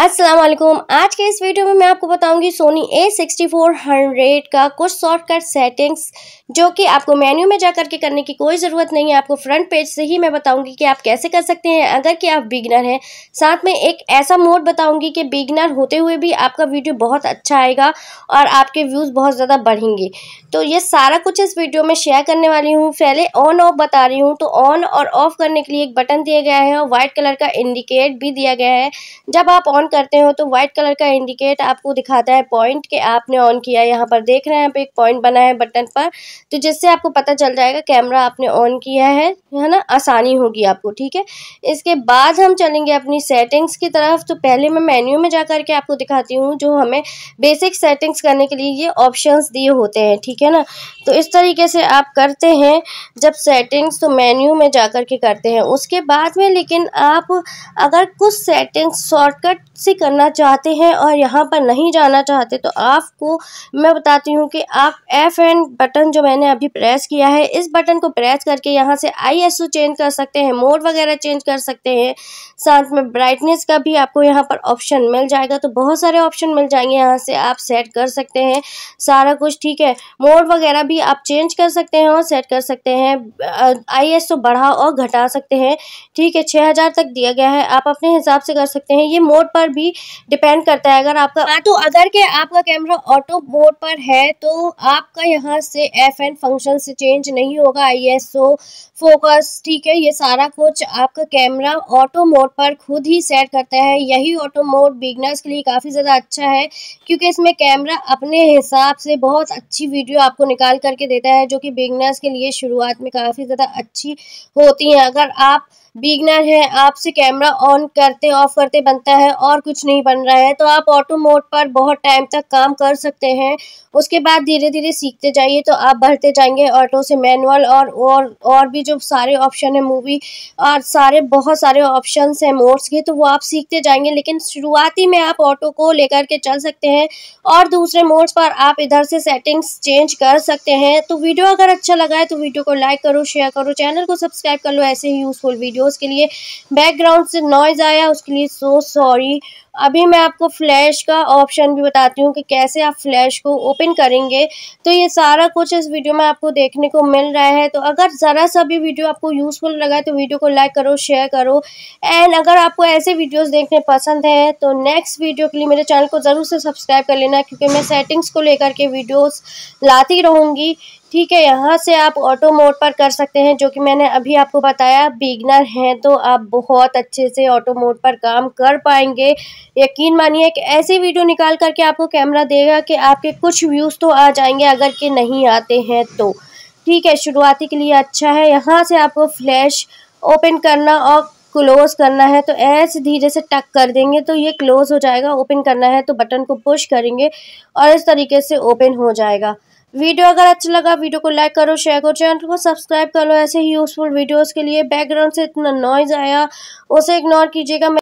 असलम आज के इस वीडियो में मैं आपको बताऊंगी Sony A sixty four hundred का कुछ शॉर्टकट सेटिंग्स जो कि आपको मेन्यू में जा करके करने की कोई ज़रूरत नहीं है आपको फ्रंट पेज से ही मैं बताऊंगी कि आप कैसे कर सकते हैं अगर कि आप बिगनर हैं साथ में एक ऐसा मोड बताऊंगी कि बिगनर होते हुए भी आपका वीडियो बहुत अच्छा आएगा और आपके व्यूज़ बहुत ज़्यादा बढ़ेंगे तो ये सारा कुछ इस वीडियो में शेयर करने वाली हूँ पहले ऑन ऑफ बता रही हूँ तो ऑन और ऑफ़ करने के लिए एक बटन दिया गया है और वाइट कलर का इंडिकेट भी दिया गया है जब आप ऑन ऑन करते हो तो व्हाइट कलर का इंडिकेट आपको दिखाता है पॉइंट कि आपने ऑन किया यहाँ पर देख रहे हैं यहाँ पे एक पॉइंट बना है बटन पर तो जिससे आपको पता चल जाएगा कैमरा आपने ऑन किया है है ना आसानी होगी आपको ठीक है इसके बाद हम चलेंगे अपनी सेटिंग्स की तरफ तो पहले मैं मेन्यू में जा करके आपको दिखाती हूँ जो हमें बेसिक सेटिंग्स करने के लिए ये ऑप्शन दिए होते हैं ठीक है ना तो इस तरीके से आप करते हैं जब सेटिंग्स तो मेन्यू में जा करके के करते हैं उसके बाद में लेकिन आप अगर कुछ सेटिंग्स शॉर्टकट से करना चाहते हैं और यहाँ पर नहीं जाना चाहते तो आपको मैं बताती हूँ कि आप एफ एन बटन जो मैंने अभी प्रेस किया है इस बटन को प्रेस करके यहाँ से आई चेंज कर सकते हैं मोड वगैरह चेंज कर सकते हैं साथ में ब्राइटनेस का भी आपको यहाँ पर ऑप्शन मिल जाएगा तो बहुत सारे ऑप्शन मिल जाएंगे यहाँ से आप सेट कर सकते हैं सारा कुछ ठीक है मोड वगैरह भी आप चेंज कर सकते हैं और सेट कर सकते हैं आई एस बढ़ा और घटा सकते हैं ठीक है छः तक दिया गया है आप अपने हिसाब से कर सकते हैं ये मोड पर पर भी डिपेंड करता है अगर आपका हाँ तो अगर के आपका कैमरा ऑटो मोड पर है तो आपका यहाँ से एफ एन फंक्शन से चेंज नहीं होगा आई एस सो फोकस ठीक है ये सारा कुछ आपका कैमरा ऑटो मोड पर खुद ही सेट करता है यही ऑटो मोड बिगनर्स के लिए काफ़ी ज़्यादा अच्छा है क्योंकि इसमें कैमरा अपने हिसाब से बहुत अच्छी वीडियो आपको निकाल करके देता है जो कि बिगनर्स के लिए शुरुआत में काफ़ी ज़्यादा अच्छी होती हैं अगर आप बिगनर हैं आपसे कैमरा ऑन करते ऑफ करते बनता है और और कुछ नहीं बन रहा है तो आप ऑटो मोड पर बहुत टाइम तक काम कर सकते हैं उसके बाद धीरे धीरे सीखते जाइए तो आप बढ़ते जाएंगे ऑटो से मैनुअल और और और भी जो सारे ऑप्शन है मूवी और सारे बहुत सारे ऑप्शन हैं मोड्स के तो वो आप सीखते जाएंगे लेकिन शुरुआती में आप ऑटो को लेकर के चल सकते हैं और दूसरे मोड्स पर आप इधर से सेटिंग्स चेंज कर सकते हैं तो वीडियो अगर अच्छा लगा है तो वीडियो को लाइक करो शेयर करो चैनल को सब्सक्राइब कर लो ऐसे ही यूज़फुल वीडियोज़ के लिए बैकग्राउंड से नॉइज़ आया उसके लिए सो सॉरी अभी मैं आपको फ्लैश का ऑप्शन भी बताती हूँ कि कैसे आप फ्लैश को ओपन करेंगे तो ये सारा कुछ इस वीडियो में आपको देखने को मिल रहा है तो अगर ज़रा सा भी वीडियो आपको यूज़फुल लगा है तो वीडियो को लाइक करो शेयर करो एंड अगर आपको ऐसे वीडियोस देखने पसंद हैं तो नेक्स्ट वीडियो के लिए मेरे चैनल को ज़रूर से सब्सक्राइब कर लेना क्योंकि मैं सेटिंग्स को लेकर के वीडियोज़ लाती रहूँगी ठीक है यहाँ से आप ऑटो मोड पर कर सकते हैं जो कि मैंने अभी आपको बताया बिगनर हैं तो आप बहुत अच्छे से ऑटो मोड पर काम कर पाएंगे यकीन मानिए एक ऐसी वीडियो निकाल करके आपको कैमरा देगा कि आपके कुछ व्यूज़ तो आ जाएंगे अगर के नहीं आते हैं तो ठीक है शुरुआती के लिए अच्छा है यहाँ से आपको फ्लैश ओपन करना और क्लोज़ करना है तो ऐसे धीरे से टक कर देंगे तो ये क्लोज़ हो जाएगा ओपन करना है तो बटन को पुश करेंगे और इस तरीके से ओपन हो जाएगा वीडियो अगर अच्छा लगा वीडियो को लाइक करो शेयर करो चैनल को सब्सक्राइब करो ऐसे ही यूज़फुल वीडियोस के लिए बैकग्राउंड से इतना नॉइज़ आया उसे इग्नोर कीजिएगा